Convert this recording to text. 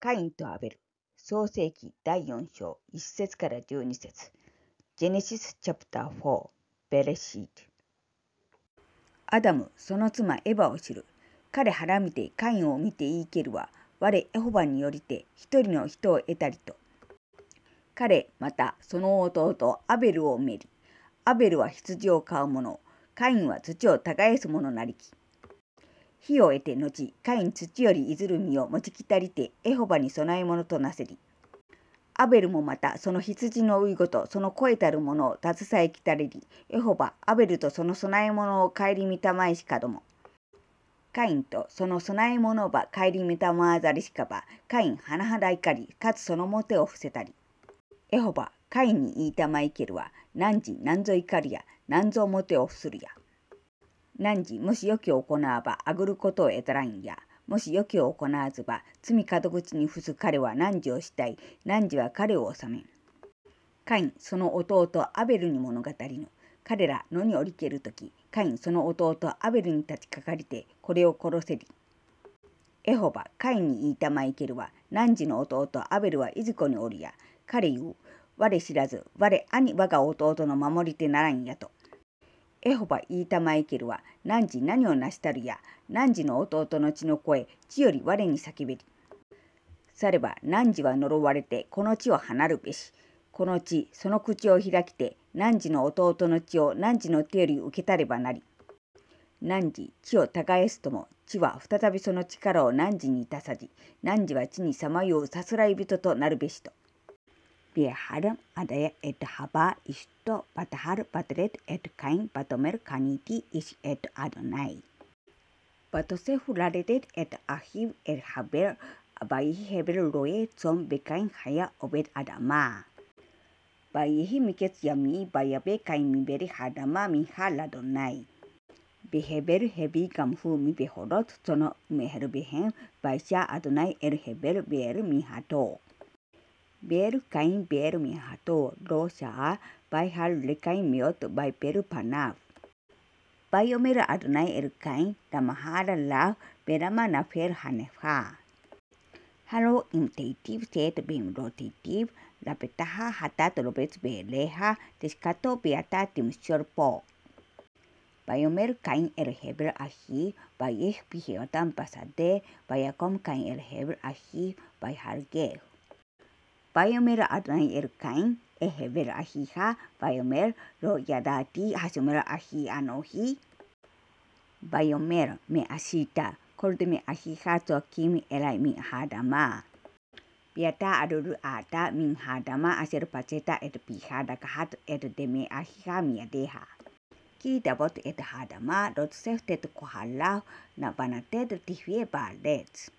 カインとアベル、創世記第4章1節から12節ジェネシスチャプター4、ベレシート。アダム、その妻エヴァを知る。彼はらみてカインを見て言いけるは、我エホバによりて一人の人を得たりと。彼、またその弟アベルを見る。アベルは羊を飼う者、カインは土を耕す者なりき。火を得て後、カイン土よりいずる実を持ちきたりて、エホバに供え物となせり。アベルもまた、その羊のういごと、その肥えたるものを携えきたれり、エホバ、アベルとその供え物を帰り見たまえしかども。カインとその供え物ば帰り見たまわざりしかば、カインはなはだ怒り、かつそのもてを伏せたり。エホバ、カインに言いたまいけるは、何時何ぞ怒りや、何ぞもてを伏するや。汝もし良きを行わばあぐることを得たらんや。もし良きを行わずば罪門口に伏す彼は汝をしたい。汝は彼を治めん。カインその弟アベルに物語の。彼ら野に降りけるとき、カインその弟アベルに立ちかかりてこれを殺せり。エホバ、カインに言いたマイケルは、汝の弟アベルはいずこにおるや。彼言う、我知らず、我兄我が弟の守り手ならんやと。エホバ・イータマイケルは何時何を成したるや何時の弟の血の声地より我に叫べり。されば何時は呪われてこの地を離るべし。この地その口を開きて何時の弟の血を何時の手より受けたればなり。何時地を耕すとも地は再びその力を何時にいたさじ何時は地にさまようさすらい人となるべしと。Wir haben Adaya et Haba isto Pathar Patret et Kain Patomer Kaniti is et Adonai. Patose Hularetet et Ahib et Haber Abai Heber Roe Tom Bekain Haya Obed Adama. Bayehi Miket Yami Bayabe Kain Miberi Hadama Minha Ladonai. বেহেবের হেবি গামহু মি বেহরত জন মেহের বেহে বাইসা আদনাই এর হেবের বের মিহাটো Berkain Berminhato Rosa by Harlekain Miot by Peru Panaf. Bayomer Adonai Erkain Ramahara Lav Beramana Fer Hanefa. Hello imitative set being rotative rapetaha hatat robets beleha descato beata timsur po. Bayomer kain el heber ahi, bayeh pihiotan pasade, bayacom kain el heber ahi, bayhargeh. vajomer adonai elokaim ehever ahija, vajomer lo yadati hasomer aji anoji. Vajomer me asita, korde me ahija toakim elai mi hadama. Piata adoru ata min hadama aser pacheta et pijada kahat et deme ahija miadeha. Ki davot et hadama dot seftet kohalau na banatet tihvie baldet.